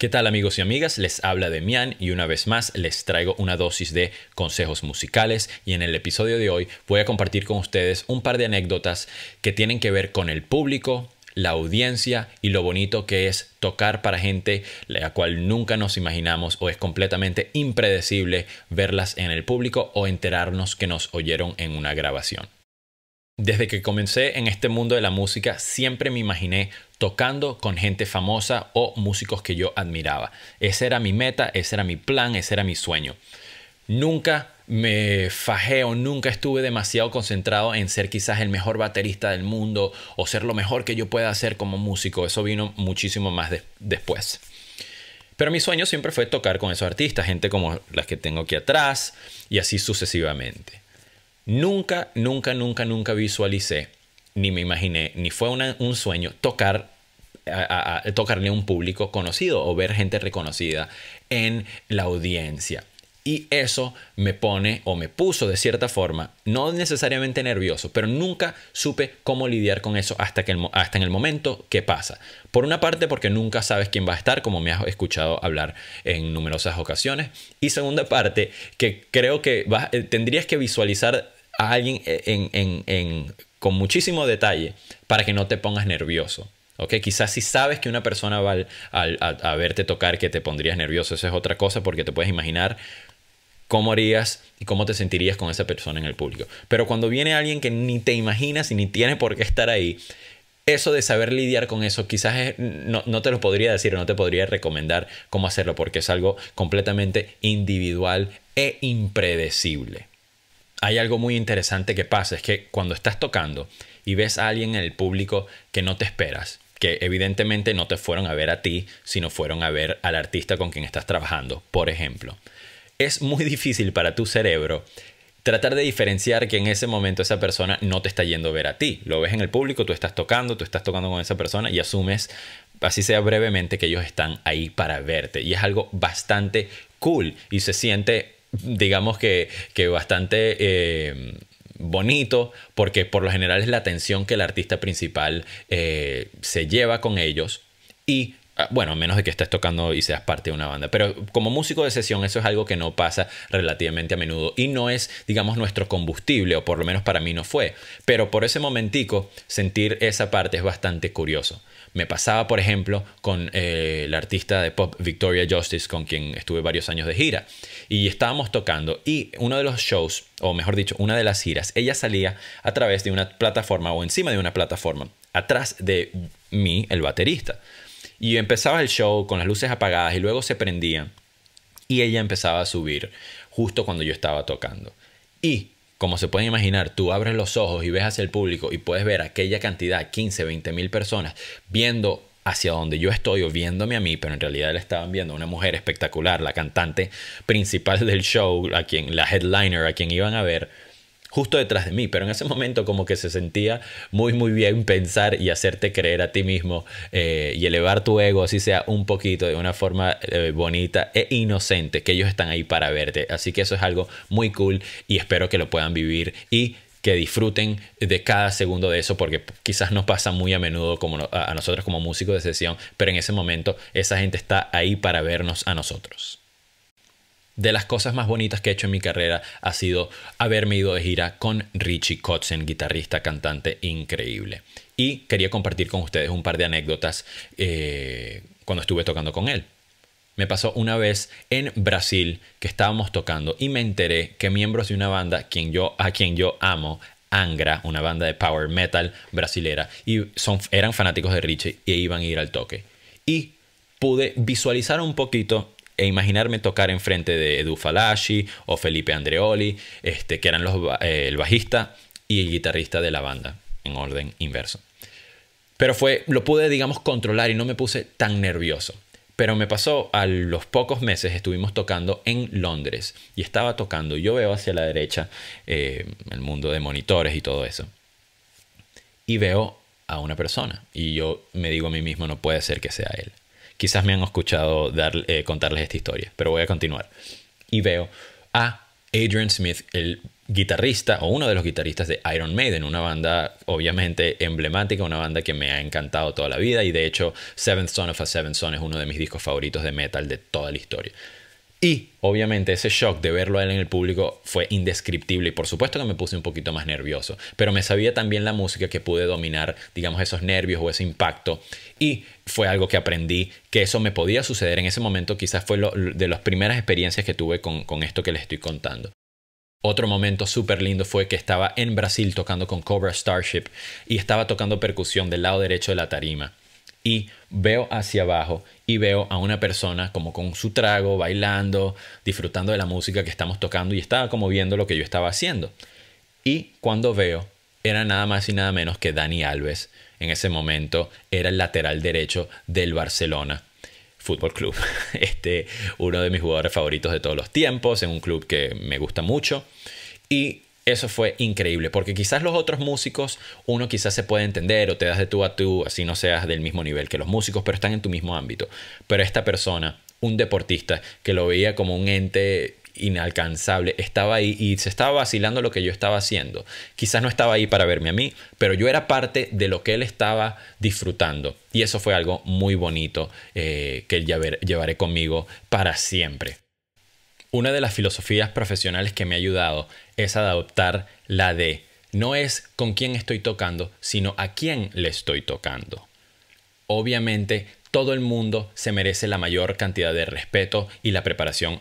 ¿Qué tal amigos y amigas? Les habla Demian y una vez más les traigo una dosis de consejos musicales y en el episodio de hoy voy a compartir con ustedes un par de anécdotas que tienen que ver con el público, la audiencia y lo bonito que es tocar para gente la cual nunca nos imaginamos o es completamente impredecible verlas en el público o enterarnos que nos oyeron en una grabación. Desde que comencé en este mundo de la música, siempre me imaginé tocando con gente famosa o músicos que yo admiraba. Ese era mi meta, ese era mi plan, ese era mi sueño. Nunca me fajeo, nunca estuve demasiado concentrado en ser quizás el mejor baterista del mundo o ser lo mejor que yo pueda hacer como músico. Eso vino muchísimo más después. Pero mi sueño siempre fue tocar con esos artistas, gente como las que tengo aquí atrás y así sucesivamente. Nunca, nunca, nunca, nunca visualicé, ni me imaginé, ni fue un sueño tocar tocarle a un público conocido o ver gente reconocida en la audiencia. Y eso me pone o me puso de cierta forma, no necesariamente nervioso, pero nunca supe cómo lidiar con eso hasta, que hasta en el momento que pasa. Por una parte, porque nunca sabes quién va a estar, como me has escuchado hablar en numerosas ocasiones. Y segunda parte, que creo que eh, tendrías que visualizar a alguien e, con muchísimo detalle para que no te pongas nervioso. Okay, quizás si sabes que una persona va a, a, verte tocar que te pondrías nervioso, eso es otra cosa porque te puedes imaginar cómo harías y cómo te sentirías con esa persona en el público. Pero cuando viene alguien que ni te imaginas y ni tiene por qué estar ahí, eso de saber lidiar con eso quizás no, no, te lo podría decir o no te podría recomendar cómo hacerlo porque es algo completamente individual e impredecible. Hay algo muy interesante que pasa, es que cuando estás tocando y ves a alguien en el público que no te esperas, que evidentemente no te fueron a ver a ti, sino fueron a ver al artista con quien estás trabajando, por ejemplo es muy difícil para tu cerebro tratar de diferenciar que en ese momento esa persona no te está yendo a ver a ti. Lo ves en el público, tú estás tocando, tú estás tocando con esa persona y asumes, así sea brevemente, que ellos están ahí para verte. Y es algo bastante cool y se siente, digamos que, bastante... Eh, bonito porque por lo general es la atención que el artista principal eh, se lleva con ellos y Ah, bueno, menos de que estés tocando y seas parte de una banda. Pero como músico de sesión eso es algo que no pasa relativamente a menudo y no es, digamos, nuestro combustible, o por lo menos para mí no fue. Pero por ese momentico, sentir esa parte es bastante curioso. Me pasaba, por ejemplo, con eh, la artista de pop Victoria Justice, con quien estuve varios años de gira, y estábamos tocando y uno de los shows, o mejor dicho, una de las giras, ella salía a través de una plataforma o encima de una plataforma, atrás de mí, el baterista. Y empezaba el show con las luces apagadas y luego se prendían. Y ella empezaba a subir justo cuando yo estaba tocando. Y, como se pueden imaginar, tú abres los ojos y ves hacia el público y puedes ver aquella cantidad, 15, 20 mil personas, viendo hacia donde yo estoy o viéndome a mí, pero en realidad la estaban viendo una mujer espectacular, la cantante principal del show, a quien, la headliner, a quien iban a ver justo detrás de mí, pero en ese momento como que se sentía muy muy bien pensar y hacerte creer a ti mismo eh, y elevar tu ego, así sea un poquito, de una forma eh, bonita e inocente, que ellos están ahí para verte. Así que eso es algo muy cool y espero que lo puedan vivir y que disfruten de cada segundo de eso, porque quizás nos pasa muy a menudo como a nosotros como músicos de sesión, pero en ese momento esa gente está ahí para vernos a nosotros de las cosas más bonitas que he hecho en mi carrera ha sido haberme ido de gira con Richie Kotzen, guitarrista, cantante increíble. Y quería compartir con ustedes un par de anécdotas eh, cuando estuve tocando con él. Me pasó una vez en Brasil que estábamos tocando y me enteré que miembros de una banda a quien yo amo Angra, una banda de power metal brasilera, y son, eran fanáticos de Richie e iban a ir al toque. Y pude visualizar un poquito e imaginarme tocar enfrente de Edu Falaschi o Felipe Andreoli, este, que eran los, eh, el bajista y el guitarrista de la banda, en orden inverso. Pero fue, lo pude, digamos, controlar y no me puse tan nervioso. Pero me pasó a los pocos meses, estuvimos tocando en Londres y estaba tocando. Yo veo hacia la derecha eh, el mundo de monitores y todo eso. Y veo a una persona y yo me digo a mí mismo, no puede ser que sea él quizás me han escuchado dar, eh, contarles esta historia, pero voy a continuar. Y veo a Adrian Smith, el guitarrista o uno de los guitarristas de Iron Maiden, una banda obviamente emblemática, una banda que me ha encantado toda la vida y de hecho Seventh Son of a Seventh Son es uno de mis discos favoritos de metal de toda la historia. Y obviamente ese shock de verlo a él en el público fue indescriptible y por supuesto que me puse un poquito más nervioso, pero me sabía también la música que pude dominar, digamos, esos nervios o ese impacto y fue algo que aprendí que eso me podía suceder en ese momento, quizás fue de las primeras experiencias que tuve con, con esto que les estoy contando. Otro momento súper lindo fue que estaba en Brasil tocando con Cobra Starship y estaba tocando percusión del lado derecho de la tarima y veo hacia abajo y veo a una persona como con su trago, bailando, disfrutando de la música que estamos tocando y estaba como viendo lo que yo estaba haciendo. Y cuando veo, era nada más y nada menos que Dani Alves. En ese momento era el lateral derecho del Barcelona Fútbol Club. Este, uno de mis jugadores favoritos de todos los tiempos, en un club que me gusta mucho. Y eso fue increíble, porque quizás los otros músicos, uno quizás se puede entender o te das de tú a tú, así no seas del mismo nivel que los músicos, pero están en tu mismo ámbito. Pero esta persona, un deportista que lo veía como un ente inalcanzable, estaba ahí y se estaba vacilando lo que yo estaba haciendo. Quizás no estaba ahí para verme a mí, pero yo era parte de lo que él estaba disfrutando. Y eso fue algo muy bonito eh, que llevaré conmigo para siempre. Una de las filosofías profesionales que me ha ayudado es adoptar la de no es con quién estoy tocando, sino a quién le estoy tocando. Obviamente, todo el mundo se merece la mayor cantidad de respeto y la preparación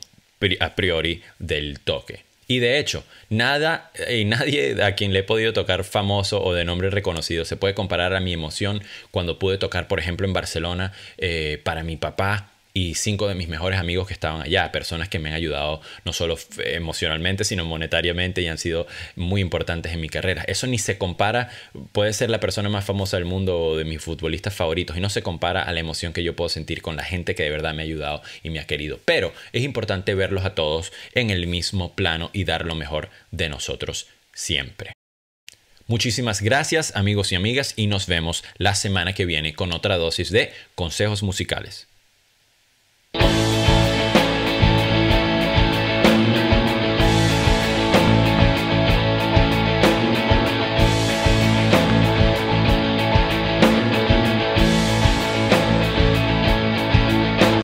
a priori del toque. Y de hecho, nada y eh, nadie a quien le he podido tocar famoso o de nombre reconocido se puede comparar a mi emoción cuando pude tocar, por ejemplo, en Barcelona eh, para mi papá y cinco de mis mejores amigos que estaban allá, personas que me han ayudado no solo emocionalmente, sino monetariamente y han sido muy importantes en mi carrera. Eso ni se compara, puede ser la persona más famosa del mundo o de mis futbolistas favoritos y no se compara a la emoción que yo puedo sentir con la gente que de verdad me ha ayudado y me ha querido. Pero es importante verlos a todos en el mismo plano y dar lo mejor de nosotros siempre. Muchísimas gracias amigos y amigas y nos vemos la semana que viene con otra dosis de consejos musicales. Thank you.